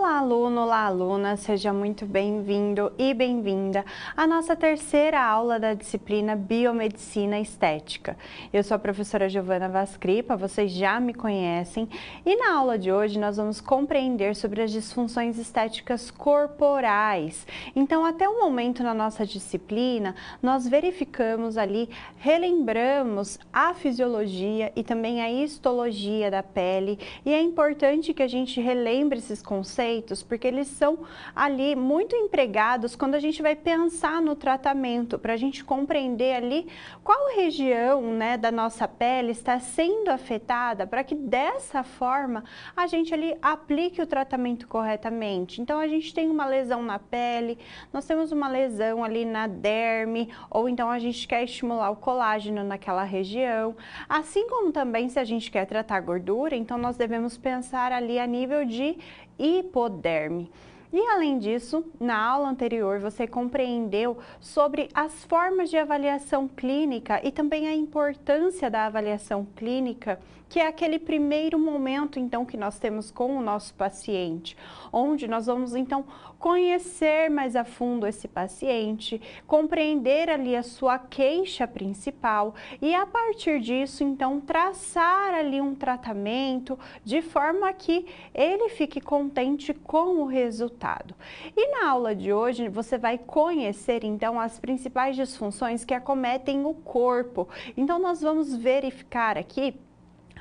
Olá, aluno, olá, aluna, seja muito bem-vindo e bem-vinda à nossa terceira aula da disciplina Biomedicina Estética. Eu sou a professora Giovana Vascripa, vocês já me conhecem, e na aula de hoje nós vamos compreender sobre as disfunções estéticas corporais. Então, até o momento na nossa disciplina, nós verificamos ali, relembramos a fisiologia e também a histologia da pele, e é importante que a gente relembre esses conceitos conceitos, porque eles são ali muito empregados quando a gente vai pensar no tratamento, para a gente compreender ali qual região né, da nossa pele está sendo afetada, para que dessa forma a gente ali aplique o tratamento corretamente. Então a gente tem uma lesão na pele, nós temos uma lesão ali na derme, ou então a gente quer estimular o colágeno naquela região. Assim como também se a gente quer tratar gordura, então nós devemos pensar ali a nível de hipo hipoderme e além disso, na aula anterior você compreendeu sobre as formas de avaliação clínica e também a importância da avaliação clínica, que é aquele primeiro momento então que nós temos com o nosso paciente, onde nós vamos então conhecer mais a fundo esse paciente, compreender ali a sua queixa principal e a partir disso então traçar ali um tratamento de forma que ele fique contente com o resultado resultado. E na aula de hoje você vai conhecer então as principais disfunções que acometem o corpo. Então nós vamos verificar aqui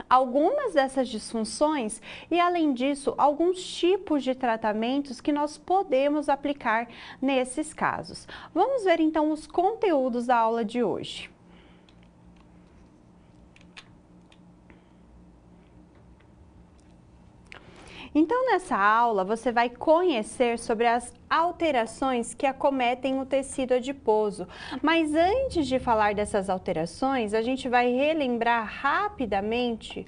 algumas dessas disfunções e, além disso, alguns tipos de tratamentos que nós podemos aplicar nesses casos. Vamos ver então os conteúdos da aula de hoje. Então, nessa aula, você vai conhecer sobre as alterações que acometem o tecido adiposo. Mas antes de falar dessas alterações, a gente vai relembrar rapidamente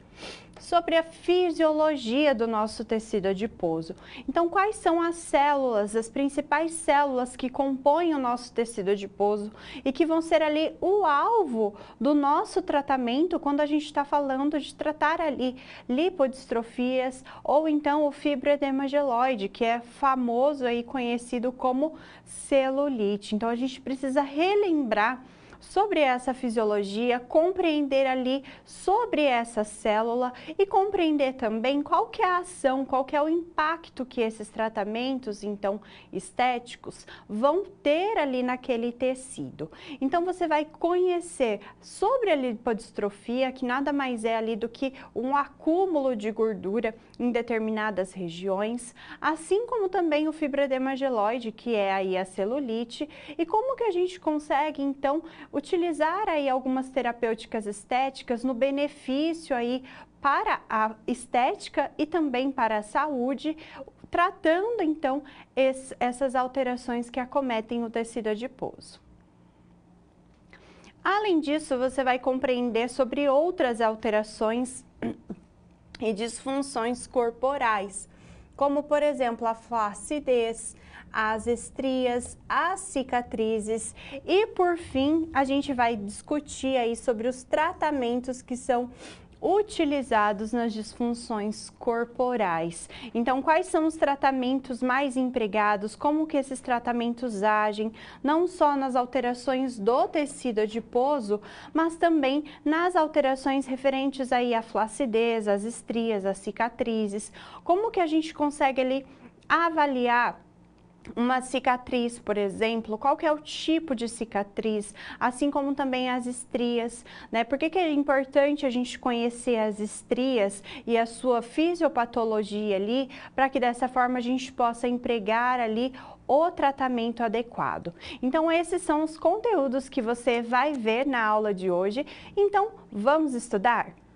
sobre a fisiologia do nosso tecido adiposo. Então, quais são as células, as principais células que compõem o nosso tecido adiposo e que vão ser ali o alvo do nosso tratamento quando a gente está falando de tratar ali lipodistrofias ou então o ou fibroedema geloide, que é famoso e conhecido como celulite. Então a gente precisa relembrar sobre essa fisiologia, compreender ali sobre essa célula e compreender também qual que é a ação, qual que é o impacto que esses tratamentos, então, estéticos, vão ter ali naquele tecido. Então, você vai conhecer sobre a lipodistrofia, que nada mais é ali do que um acúmulo de gordura em determinadas regiões, assim como também o fibroedema que é aí a celulite, e como que a gente consegue, então, utilizar aí algumas terapêuticas estéticas no benefício aí para a estética e também para a saúde, tratando então esse, essas alterações que acometem o tecido adiposo. Além disso, você vai compreender sobre outras alterações e disfunções corporais como por exemplo a flacidez, as estrias, as cicatrizes e por fim a gente vai discutir aí sobre os tratamentos que são utilizados nas disfunções corporais. Então, quais são os tratamentos mais empregados? Como que esses tratamentos agem, não só nas alterações do tecido adiposo, mas também nas alterações referentes aí à flacidez, às estrias, às cicatrizes. Como que a gente consegue ali avaliar uma cicatriz, por exemplo, qual que é o tipo de cicatriz, assim como também as estrias, né? Por que, que é importante a gente conhecer as estrias e a sua fisiopatologia ali, para que dessa forma a gente possa empregar ali o tratamento adequado. Então, esses são os conteúdos que você vai ver na aula de hoje. Então, vamos estudar?